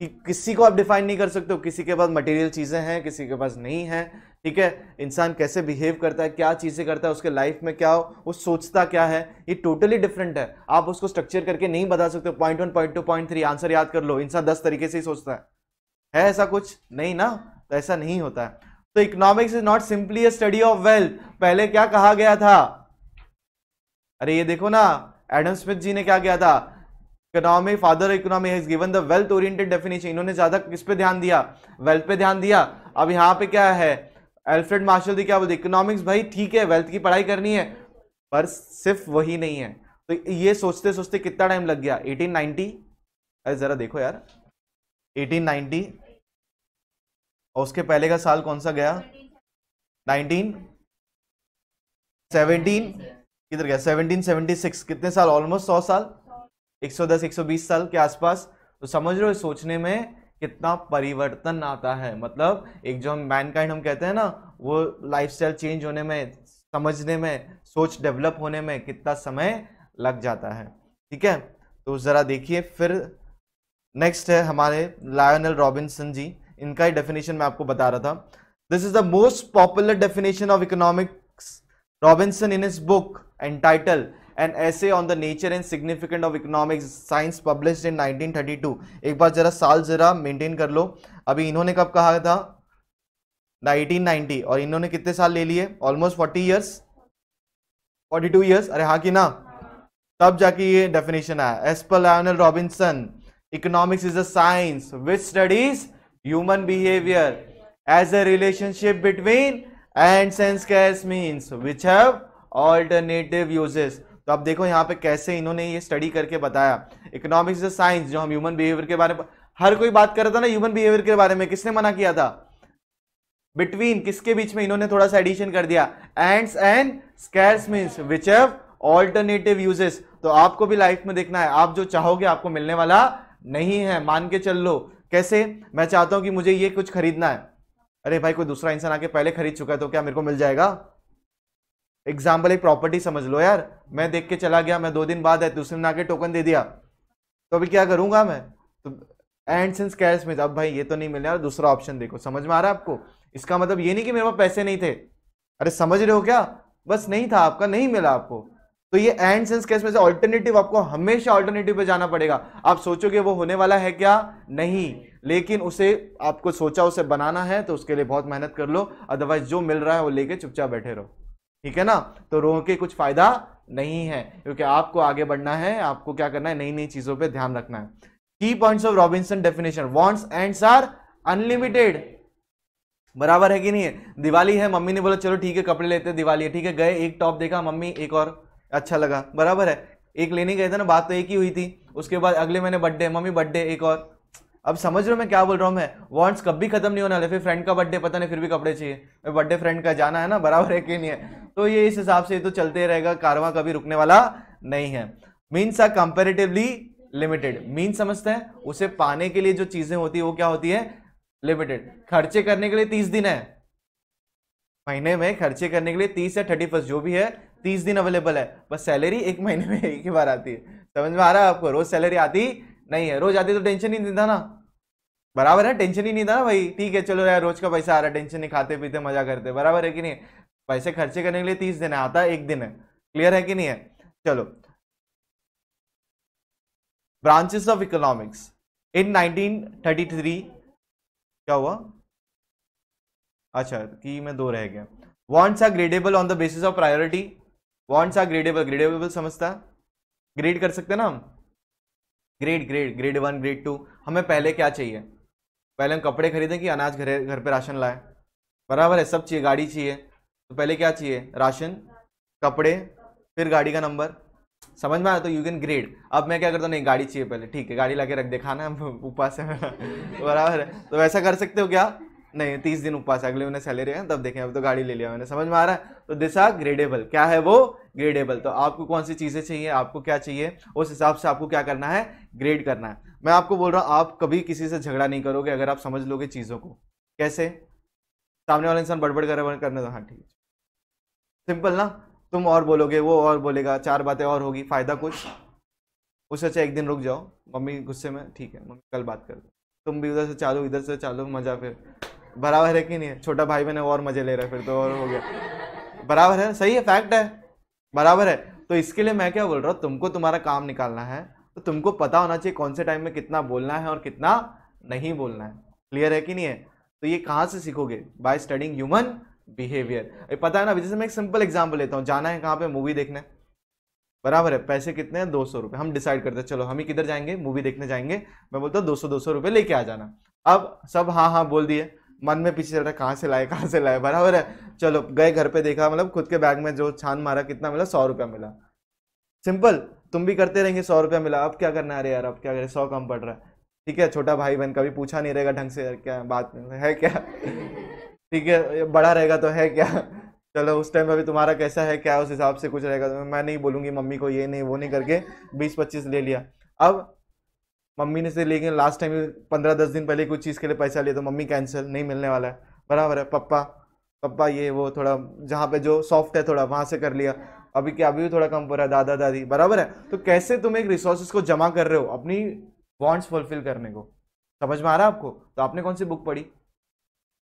कि किसी को आप डिफाइन नहीं कर सकते हो किसी के पास मटेरियल चीज़ें हैं किसी के पास नहीं है ठीक है इंसान कैसे बिहेव करता है क्या चीज़ें करता है उसके लाइफ में क्या हो वो सोचता क्या है ये टोटली डिफरेंट है आप उसको स्ट्रक्चर करके नहीं बता सकते point one point two point three answer याद कर लो इंसान दस तरीके से ही सोचता है है ऐसा कुछ नहीं ना तो ऐसा नहीं होता है तो economics is not simply a study of wealth पहले क्या कहा गया था अरे ये देखो ना एडम स्मिथ जी ने क्या किया था economy father economy has given the wealth oriented definition इन्होंने ज्यादा किस पे ध्यान दिया वेल्थ पे ध्यान दिया अब यहाँ पे क्या है एल्फ्रेड मार्शल थी क्या बोलते इकोनॉमिक्स भाई ठीक है वेल्थ की पढ़ाई करनी है पर सिर्फ वही नहीं है तो ये सोचते सोचते कितना टाइम लग गया 1890 अरे जरा देखो यार 1890 और उसके पहले का साल कौन सा गया 19 17 किधर गया 1776 कितने साल ऑलमोस्ट 100 साल 110 120 साल के आसपास तो समझ रहे हो सोचने में कितना परिवर्तन आता है मतलब एक जो हम मैनकाइंड हम कहते हैं ना वो लाइफस्टाइल चेंज होने में समझने में सोच डेवलप होने में कितना समय लग जाता है ठीक है तो ज़रा देखिए फिर नेक्स्ट है हमारे लायनल रॉबिन्सन जी इनका ही डेफिनेशन मैं आपको बता रहा था this is the most popular definition of economics Robinson in his book and title an essay on the nature and significant of economics science publish in 1932 एक बार जरा साल जरा मेंटेन कर लो अभी इन्होंने कब कहा था 1990 और इन्होंने कितने साल ले लिए ऑलमोस्ट 40 इयर्स 42 इयर्स अरे हाँ कि ना तब जाके ये डेफिनेशन आया as per Lionel Robinson economics is a science which studies human behaviour as a relationship between end sense scarce means which have alternative uses तो आप देखो यहाँ पे कैसे इन्होंने ये स्टडी करके बताया इकोनॉमिक्स इज साइंस जो हम ह्यूमन बिहेवियर के बारे में हर कोई बात कर रहा था ना ह्यूमन बिहेवियर के बारे में किसने मना किया था बिटवीन किसके बीच में इन्होंने थोड़ा सा एडिशन कर दिया ends and scarce means which have alternative uses तो आपको भी लाइफ में देखना है आप जो चाहोगे आपको मिलने वाला नहीं है मान के चल लो कैसे मैं चाहता हूं कि मुझे ये कुछ खरीदना है अरे भाई कोई दूसरा इंसान आके पहले खरीद चुका है तो क्या मेरे को मिल जाएगा एग्जाम्पल एक प्रॉपर्टी समझ लो यार मैं देख के चला गया मैं दो दिन बाद है दूसरे ने आके टोकन दे दिया तो अभी क्या करूंगा मैं तो एंड सिंस कैश में अब भाई ये तो नहीं मिलने और दूसरा ऑप्शन देखो समझ में आ रहा है आपको इसका मतलब ये नहीं कि मेरे पास पैसे नहीं थे अरे समझ रहे हो क्या बस नहीं था आपका नहीं मिला आपको तो ये एंड सेंस केस में से ऑल्टरनेटिव आपको हमेशा ऑल्टरनेटिव पे जाना पड़ेगा आप सोचोगे वो होने वाला है क्या नहीं लेकिन उसे आपको सोचा उसे बनाना है तो उसके लिए बहुत मेहनत कर लो अदरवाइज जो मिल रहा है वो लेके चुपचाप बैठे रहो ठीक है ना तो रो के कुछ फ़ायदा नहीं है क्योंकि आपको आगे बढ़ना है आपको क्या करना है नई नई चीज़ों पर ध्यान रखना है की points of Robinson definition wants and are unlimited बराबर है कि नहीं है दिवाली है मम्मी ने बोला चलो ठीक है कपड़े लेते हैं दिवाली है ठीक है गए एक टॉप देखा मम्मी एक और अच्छा लगा बराबर है एक लेने गए थे ना बात तो एक ही हुई थी उसके बाद अगले महीने बर्थडे मम्मी बर्थडे एक और अब समझ रहे हो मैं क्या बोल रहा हूँ मैं वॉन्ट्स कभी खत्म नहीं होने वाले फिर फ्रेंड का बर्थडे पता नहीं फिर भी कपड़े चाहिए बर्थडे फ्रेंड का जाना है ना बराबर है कि नहीं है तो ये इस हिसाब से तो चलते रहेगा कारवा कभी रुकने वाला नहीं है means are comparatively limited mean समझते हैं उसे पाने के लिए जो चीजें होती है वो क्या होती है लिमिटेड खर्चे करने के लिए तीस दिन है महीने में खर्चे करने के लिए तीस या थर्टी फर्स्ट जो भी है तीस दिन अवेलेबल है बस सैलरी एक महीने में एक ही बार आती है समझ में आ रहा है आपको रोज सैलरी आती नहीं है रोज आती तो टेंशन ही नहीं था ना बराबर है टेंशन ही नहीं था ना भाई ठीक है चलो यार रोज का पैसा आ रहा है टेंशन नहीं खाते पीते मजा करते बराबर है कि नहीं पैसे खर्चे करने के लिए तीस दिन है आता एक दिन है क्लियर है कि नहीं है चलो ब्रांचेस ऑफ इकोनॉमिक्स इन 1933 क्या हुआ अच्छा की में दो रह गया wants are gradable on the basis of priority wants are gradable gradable समझता ग्रेड कर सकते हैं ना हम grade grade grade one grade two हमें पहले क्या चाहिए पहले हम कपड़े खरीदें कि अनाज घर घर पर राशन लाए बराबर है सब चाहिए गाड़ी चाहिए तो पहले क्या चाहिए राशन कपड़े फिर गाड़ी का नंबर समझ में आया तो यू कैन ग्रेड अब मैं क्या करता हूँ नहीं गाड़ी चाहिए पहले ठीक है गाड़ी ला के रख दिखाना है उपास है तो बराबर है तो वैसा कर सकते हो क्या नहीं तीस दिन उपवास अगले उन्हें सैलरी है तब देखें अब तो गाड़ी ले लिया मैंने समझ में आ रहा है तो दिशा ग्रेडेबल क्या है वो ग्रेडेबल तो आपको कौन सी चीज़ें चाहिए आपको क्या चाहिए उस हिसाब से आपको क्या करना है ग्रेड करना है मैं आपको बोल रहा हूँ आप कभी किसी से झगड़ा नहीं करोगे अगर आप समझ लोगे चीज़ों को कैसे सामने वाला इंसान बड़बड़ कर करने दो हाँ ठीक है सिंपल ना तुम और बोलोगे वो और बोलेगा चार बातें और होगी फ़ायदा कुछ उससे अच्छा एक दिन रुक जाओ मम्मी गुस्से में ठीक है मम्मी कल बात कर दो तुम भी उधर से चालो इधर से चालो मज़ा फिर बराबर है कि नहीं है छोटा भाई बहन और मजे ले रहे फिर तो और हो गया बराबर है सही है फैक्ट है बराबर है तो इसके लिए मैं क्या बोल रहा हूँ तुमको तुम्हारा काम निकालना है तो तुमको पता होना चाहिए कौन से टाइम में कितना बोलना है और कितना नहीं बोलना है क्लियर है कि नहीं है तो ये कहाँ से सीखोगे बाय स्टडिंग ह्यूमन बिहेवियर पता है ना जैसे मैं एक सिंपल एग्जाम्पल लेता हूँ जाना है कहाँ पे मूवी देखने बराबर है पैसे कितने हैं दो सौ रुपये हम डिसाइड करते हैं चलो हम ही किधर जाएंगे मूवी देखने जाएंगे मैं बोलता हूँ दो सौ दो सौ रुपये लेके आ जाना अब सब हाँ हाँ बोल दिए मन में पीछे चल रहा है कहाँ से लाए कहाँ से लाए बराबर है चलो गए घर पे देखा मतलब खुद के बैग में जो छान मारा कितना मिला सौ रुपया मिला सिंपल तुम भी करते रहेंगे सौ रुपया मिला अब क्या करना है यार अब क्या करें सौ कम पड़ रहा है ठीक है छोटा भाई बहन कभी पूछा नहीं रहेगा ढंग से यार क्या बात है क्या ठीक है बड़ा रहेगा तो है क्या चलो उस टाइम अभी तुम्हारा कैसा है क्या उस हिसाब से कुछ रहेगा तो मैं नहीं बोलूंगी मम्मी को ये नहीं वो नहीं करके बीस पच्चीस ले लिया अब मम्मी ने से लेकिन लास्ट टाइम पंद्रह दस दिन पहले कुछ चीज़ के लिए पैसा लिया तो मम्मी कैंसिल नहीं मिलने वाला है बराबर है पप्पा पप्पा ये वो थोड़ा जहाँ पे जो सॉफ्ट है थोड़ा वहाँ से कर लिया अभी क्या अभी भी थोड़ा कम पड़ा रहा है दादा दादी बराबर है तो कैसे तुम एक रिसोर्सेज को जमा कर रहे हो अपनी वॉन्ट्स फुलफिल करने को समझ में आ रहा है आपको तो आपने कौन सी बुक पढ़ी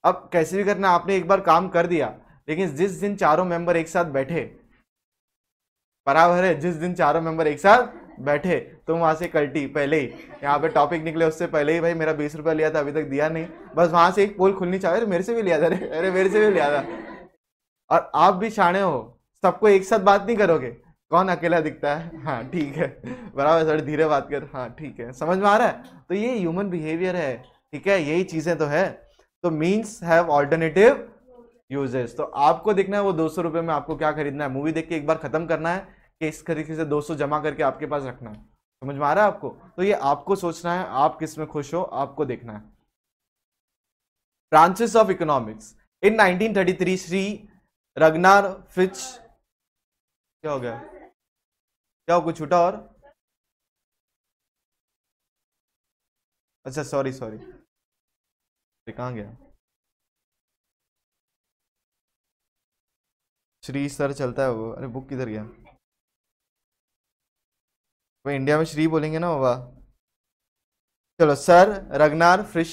अब कैसे भी करना आपने एक बार काम कर दिया लेकिन जिस दिन चारों मेंबर एक साथ बैठे बराबर है जिस दिन चारों मेंबर एक साथ बैठे तुम वहाँ से कल्टी पहले ही यहाँ पे टॉपिक निकले उससे पहले ही भाई मेरा बीस रुपया लिया था अभी तक दिया नहीं बस वहाँ से एक पोल खुलनी चाहिए अरे मेरे से भी लिया था अरे मेरे से भी लिया था और आप भी छाणे हो सबको एक साथ बात नहीं करोगे कौन अकेला दिखता है हाँ ठीक है बराबर सर धीरे बात कर हाँ ठीक है समझ में आ रहा है तो ये ह्यूमन बिहेवियर है ठीक है यही चीज़ें तो है तो मीन्स हैव ऑल्टरनेटिव यूजेस तो आपको देखना है वो दो सौ रुपये में आपको क्या खरीदना है मूवी देख के एक बार खत्म करना है कि इस तरीके से 200 जमा करके आपके पास रखना है समझ में आ रहा है आपको तो ये आपको सोचना है आप किस में खुश हो आपको देखना है branches of economics in 1933 Shri Ragnar Frisch क्या हो गया क्या हो कुछ छूटा और अच्छा सॉरी सॉरी कहाँ गया श्री सर चलता है वो अरे बुक किधर गया वो इंडिया में श्री बोलेंगे ना बाबा चलो sir Ragnar Frisch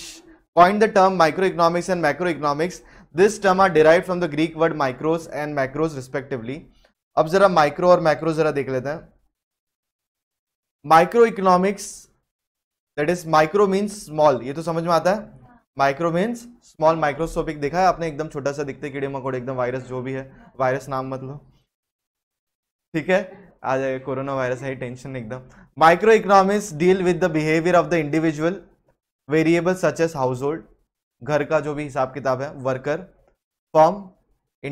point the term micro economics and and economics this term are derive from the Greek word micros and macros respectively अब जरा माइक्रो और मैक्रो जरा देख लेते हैं micro economics that is micro means small ये तो समझ में आता है माइक्रो मीन्स स्मॉल माइक्रोस्कोपिक देखा है आपने एकदम छोटा सा दिखते कीड़े मकोड़े एकदम वायरस जो भी है वायरस नाम मतलब ठीक है आ जाएगा कोरोना वायरस है टेंशन एकदम micro economics deal with the behaviour of the individual variable such as household घर का जो भी हिसाब किताब है वर्कर फॉर्म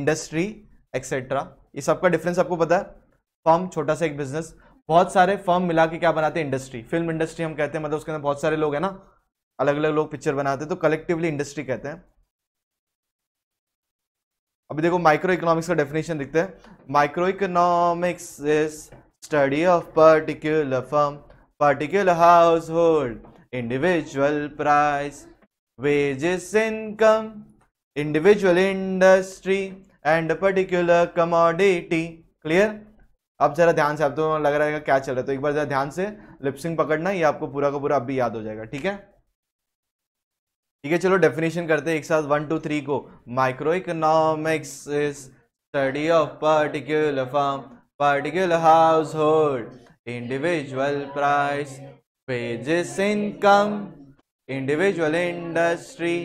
इंडस्ट्री एक्सेट्रा ये सबका डिफरेंस आपको पता है फॉर्म छोटा सा एक बिजनेस बहुत सारे फॉर्म मिला के क्या बनाते हैं इंडस्ट्री फिल्म इंडस्ट्री हम कहते हैं मतलब उसके अंदर बहुत सारे लोग हैं ना अलग अलग लोग पिक्चर बनाते हैं तो कलेक्टिवली इंडस्ट्री कहते हैं अभी देखो माइक्रो इकोनॉमिक्स का डेफिनेशन देखते हैं micro economics is study of particular firm particular household individual price wages income individual industry and particular commodity clear अब जरा ध्यान से आप तो लग रहा है क्या चल रहा है तो एक बार जरा ध्यान से लिपसिंग पकड़ना ये आपको पूरा का पूरा अब भी याद हो जाएगा ठीक है ठीक है चलो डेफिनेशन करते हैं एक साथ वन टू थ्री को micro economics study of particular form particular household individual price wages income individual industry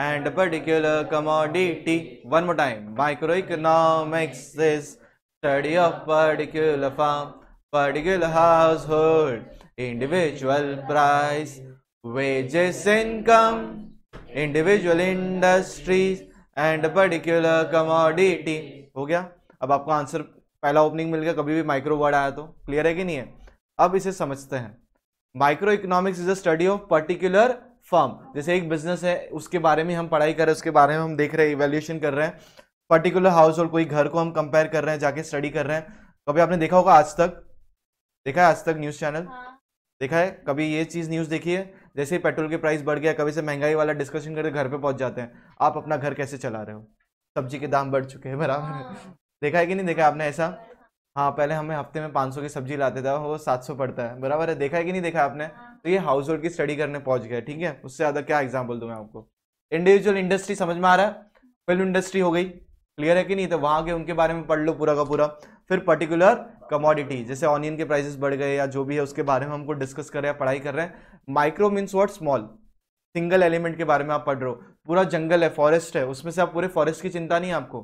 and particular commodity one more time micro economics study of particular form particular household individual price wages income individual industries and particular commodity हो गया अब आपको answer पहला opening मिल गया कभी भी micro word आया तो क्लियर है कि नहीं है अब इसे समझते हैं micro economics is a study of particular firm जैसे एक बिजनेस है उसके बारे में हम पढ़ाई कर रहे हैं उसके बारे में हम देख रहे हैं इवेल्यूशन कर रहे हैं पर्टिकुलर हाउस होल्ड कोई घर को हम कंपेयर कर रहे हैं जाके स्टडी कर रहे हैं कभी आपने देखा होगा आज तक देखा है आज तक न्यूज चैनल हाँ। देखा है कभी ये चीज न्यूज देखी है जैसे ही पेट्रोल की प्राइस बढ़ गया कभी से महंगाई वाला डिस्कशन करके घर पे पहुंच जाते हैं आप अपना घर कैसे चला रहे हो सब्जी के दाम बढ़ चुके हैं बराबर हाँ। देखा है कि नहीं देखा आपने ऐसा हाँ पहले हमें हफ्ते में पाँच की सब्जी लाते थे वो सात पड़ता है बराबर है देखा है कि नहीं देखा आपने हाँ। तो ये हाउस होल्ड की स्टडी करने पहुंच गया ठीक है उससे ज़्यादा क्या एग्जाम्पल दूँ मैं आपको इंडिविजुअल इंडस्ट्री समझ में आ रहा है फिल्म इंडस्ट्री हो गई क्लियर है कि नहीं तो वहाँ के उनके बारे में पढ़ लो पूरा का पूरा फिर पर्टिकुलर कमोडिटी जैसे ऑनियन के प्राइसेस बढ़ गए या जो भी है उसके बारे में हमको डिस्कस कर रहे हैं पढ़ाई कर रहे हैं micro means what small single element के बारे में आप पढ़ रहे हो पूरा जंगल है फॉरेस्ट है उसमें से आप पूरे फॉरेस्ट की चिंता नहीं है आपको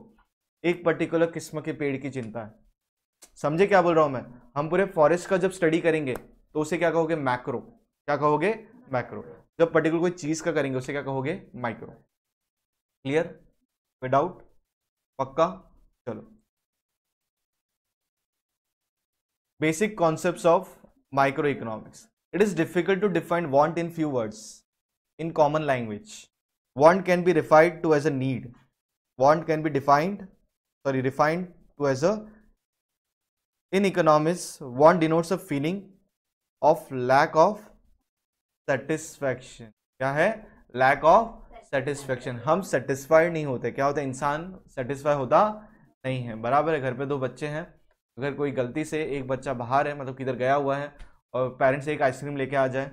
एक पर्टिकुलर किस्म के पेड़ की चिंता है समझे क्या बोल रहा हूँ मैं हम पूरे फॉरेस्ट का जब स्टडी करेंगे तो उसे क्या कहोगे मैक्रो क्या कहोगे मैक्रो जब पर्टिकुलर कोई चीज़ का करेंगे उसे क्या कहोगे माइक्रो क्लियर विदाउट पक्का चलो basic concepts of microeconomics it is difficult to define want in few words in common language want can be referred to as a need want can be defined sorry refined to as a in economics want denotes a feeling of lack of satisfaction क्या है lack of satisfaction हम satisfied नहीं होते क्या होता है इंसान satisfy होता नहीं है बराबर है घर पे दो बच्चे हैं अगर कोई गलती से एक बच्चा बाहर है मतलब किधर गया हुआ है और पेरेंट्स एक आइसक्रीम लेके आ जाए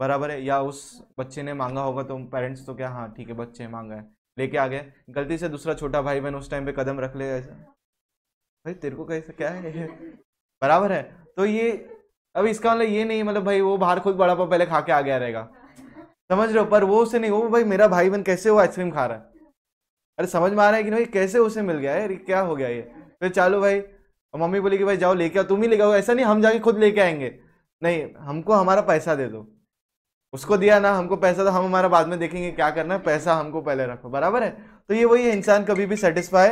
बराबर है या उस बच्चे ने मांगा होगा तो पेरेंट्स तो क्या हाँ ठीक है बच्चे मांगा है लेके आ गए गलती से दूसरा छोटा भाई बहन उस टाइम पे कदम रख ले ऐसा भाई तेरे को कैसे क्या है बराबर है तो ये अब इसका मतलब ये नहीं मतलब भाई वो बाहर खुद बड़ा पा पहले खा के आ गया रहेगा समझ रहे हो पर वो उसे नहीं वो भाई मेरा भाई बहन कैसे वो आइसक्रीम खा रहा है अरे समझ में आ रहा है कि भाई कैसे उसे मिल गया है अरे क्या हो गया ये फिर चालू भाई और मम्मी बोली कि भाई जाओ लेके आओ तुम ही लेके आओ ऐसा नहीं हम जाके खुद लेके आएंगे नहीं हमको हमारा पैसा दे दो उसको दिया ना हमको पैसा तो हम हमारा बाद में देखेंगे क्या करना है पैसा हमको पहले रखो बराबर है तो ये वही इंसान कभी भी सेटिस्फाई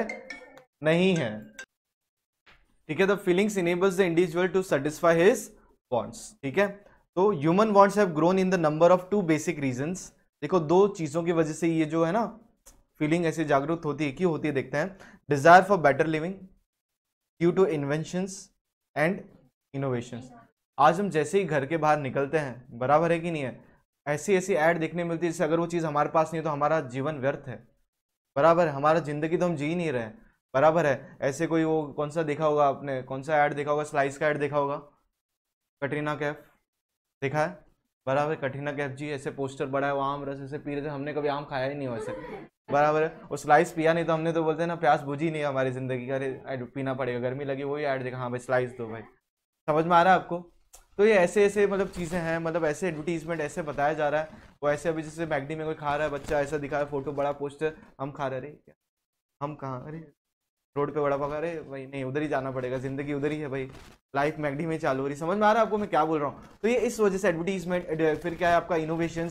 नहीं है ठीक है the feelings enables the individual to satisfy his wants ठीक है तो human wants have grown in the number of two basic reasons देखो दो चीज़ों की वजह से ये जो है ना फीलिंग ऐसे जागरूक होती है क्यों होती है देखते हैं desire for better living due to inventions and innovations आज हम जैसे ही घर के बाहर निकलते हैं बराबर है कि नहीं है ऐसी ऐसी ऐड देखने मिलती है जैसे अगर वो चीज़ हमारे पास नहीं है तो हमारा जीवन व्यर्थ है बराबर है हमारा ज़िंदगी तो हम जी नहीं रहे बराबर है ऐसे कोई वो कौन सा देखा होगा आपने कौन सा ऐड देखा होगा स्लाइस का ऐड देखा होगा कटरीना कैफ देखा है बराबर कठिनक कैफ जी ऐसे पोस्टर बड़ा है वो आम रस ऐसे पी रहे थे हमने कभी आम खाया ही नहीं वैसे बराबर है वो स्लाइस पिया नहीं तो हमने तो बोलते हैं ना प्यास बुझी नहीं हमारी ज़िंदगी का अरे पीना पड़ेगा गर्मी लगी वही ऐड देखा हाँ भाई स्लाइस दो भाई समझ में आ रहा है आपको तो ये ऐसे ऐसे मतलब चीज़ें हैं मतलब ऐसे एडवर्टीजमेंट ऐसे बताया जा रहा है वो ऐसे अभी जैसे मैगडी में कोई खा रहा है बच्चा ऐसा दिखा रहा है फोटो बड़ा पोस्टर हम खा रहे हम कहाँ अरे रोड पे बड़ा पका अरे भाई नहीं उधर ही जाना पड़ेगा जिंदगी उधर ही है भाई लाइफ मैगडी में चालू हो रही समझ में आ रहा है आपको मैं क्या बोल रहा हूँ तो ये इस वजह से एडवर्टीजमेंट फिर क्या है आपका इनोवेशन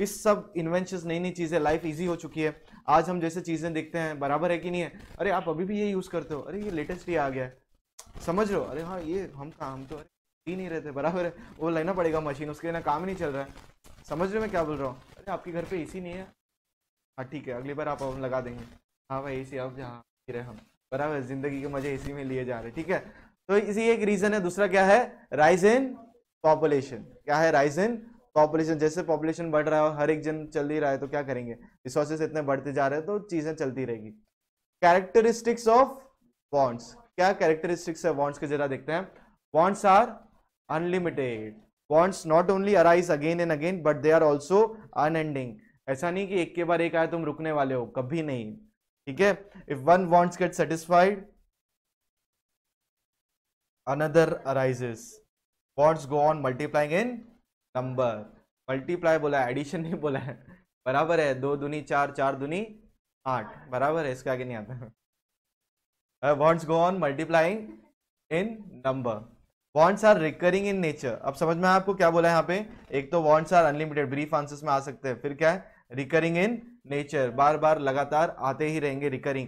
इस सब इन्वेंशन नई नई चीज़ें लाइफ ईजी हो चुकी है आज हम जैसे चीज़ें देखते हैं बराबर है कि नहीं है अरे आप अभी भी ये यूज़ करते हो अरे ये लेटेस्ट ही आ गया है समझ रहे हो अरे हाँ ये हम कहा हम तो अरे ही नहीं रहते बराबर है वो लेना पड़ेगा मशीन उसके लिए काम ही नहीं चल रहा है समझ रहे मैं क्या बोल रहा हूँ अरे आपके घर पे एसी नहीं है हाँ ठीक है अगली बार आप हम लगा देंगे हाँ भाई ए सी आप जहाँ रहे हम बराबर जिंदगी के मजे इसी में लिए जा रहे ठीक है तो इसी एक रीजन है दूसरा क्या है राइज इन पॉपुलेशन क्या है राइज इन पॉपुलेशन जैसे पॉपुलेशन बढ़ रहा है हर एक जन चल ही रहा है तो क्या करेंगे रिसोर्सेस इतने बढ़ते जा रहे हैं तो चीजें चलती रहेगी कैरेक्टरिस्टिक्स ऑफ बॉन्ड्स क्या कैरेक्टरिस्टिक्स है बॉन्ड्स के जरा देखते हैं wants are unlimited wants not only arise again and again but they are also unending ऐसा नहीं कि एक के बार एक आए तुम रुकने वाले हो कभी नहीं ठीक है if one wants get satisfied another arises wants go on multiplying in number multiply बोला है एडिशन नहीं बोला है बराबर है दो दुनी चार चार दुनी आठ बराबर है इसका आगे नहीं आता wants go on multiplying in number wants are recurring in nature अब समझ में आपको क्या बोला है यहाँ पे एक तो wants are unlimited brief answers में आ सकते हैं फिर क्या है रिकरिंग इन nature बार बार लगातार आते ही रहेंगे recurring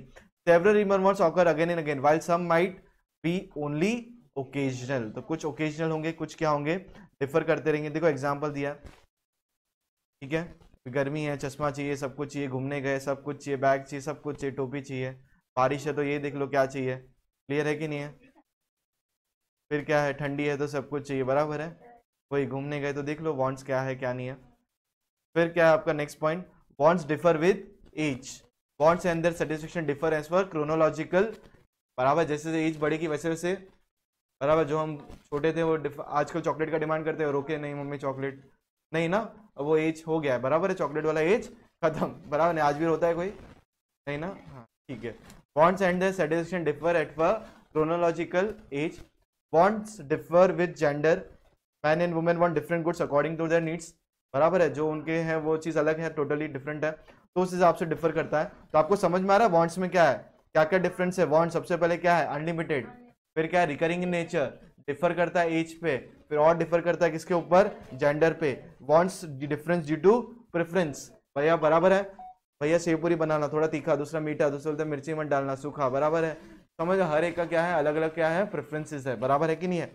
several remembers occur again and again while some might be only occasional तो कुछ ओकेजनल होंगे कुछ क्या होंगे डिफर करते रहेंगे देखो एग्जाम्पल दिया ठीक है गर्मी है चश्मा चाहिए सब कुछ चाहिए घूमने गए सब कुछ चाहिए बैग चाहिए सब कुछ चाहिए टोपी चाहिए बारिश है तो ये देख लो क्या चाहिए क्लियर है कि नहीं है फिर क्या है ठंडी है तो सब कुछ चाहिए बराबर है वही घूमने गए तो देख लो वॉन्ट्स क्या है क्या नहीं है फिर क्या है आपका next point wants differ with age wants के अंदर satisfaction differ age for chronological बराबर जैसे जैसे एज बढ़ेगी वैसे वैसे बराबर जो हम छोटे थे वो आजकल चॉकलेट का डिमांड करते हैं रोके नहीं मम्मी चॉकलेट नहीं ना अब वो एज हो गया है बराबर है चॉकलेट वाला एज खत्म बराबर नहीं आज भी होता है कोई नहीं ना हाँ ठीक है wants and the satisfaction differ at for chronological age wants differ with gender man and women want different goods according to their needs बराबर है जो उनके हैं वो चीज़ अलग है टोटली डिफरेंट है तो उस हिसाब से डिफर करता है तो आपको समझ में आ रहा है वॉन्ट्स में क्या है क्या क्या डिफरेंस है वॉन्ट सबसे पहले क्या है अनलिमिटेड फिर क्या है रिकरिंग नेचर डिफर करता है एज पे फिर और डिफर करता है किसके ऊपर जेंडर पे wants difference due to preference भैया बराबर है भैया सेवपुरी बनाना थोड़ा तीखा दूसरा मीठा दूसरा बोलते मिर्ची मत डालना सूखा बराबर है समझ हर एक का क्या है अलग अलग क्या है प्रेफरेंसेस है बराबर है कि नहीं है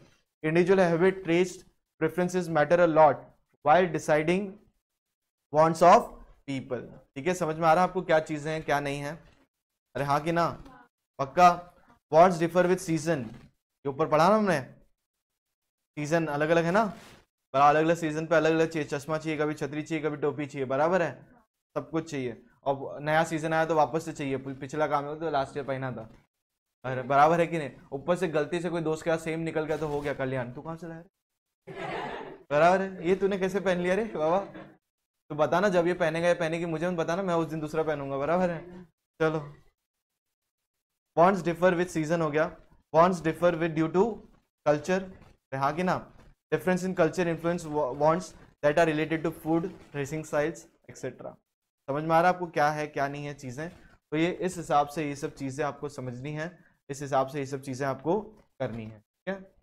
individual habit traits preferences matter a lot while deciding wants of people ठीक है समझ में आ रहा है आपको क्या चीज़ें हैं क्या नहीं है अरे हाँ कि ना पक्का वॉन्ट्स डिफर विथ सीजन के ऊपर पढ़ा ना हमने सीजन अलग अलग है ना पर अलग अलग सीजन पे अलग अलग चाहिए चश्मा चाहिए कभी छतरी चाहिए कभी टोपी चाहिए बराबर है सब कुछ चाहिए और नया सीजन आया तो वापस से चाहिए पिछला काम है तो लास्ट ईयर पहना था अरे बराबर है कि नहीं ऊपर से गलती से कोई दोस्त के साथ सेम निकल गया तो हो गया कल्याण तू कहाँ से लाया बराबर है ये तूने कैसे पहन लिया रे बाबा तो बताना जब ये पहनेगा या पहनेगी मुझे बताना मैं उस दिन दूसरा पहनूंगा बराबर है चलो बॉन्ड्स डिफर विथ सीजन हो गया bonds differ with due to culture हाँ कि ना difference in culture influence bonds that are related to food dressing size etcetera समझ में आ रहा है आपको क्या है क्या नहीं है चीज़ें तो ये इस हिसाब से ये सब चीज़ें आपको समझनी है इस हिसाब से ये सब चीज़ें आपको करनी है ठीक है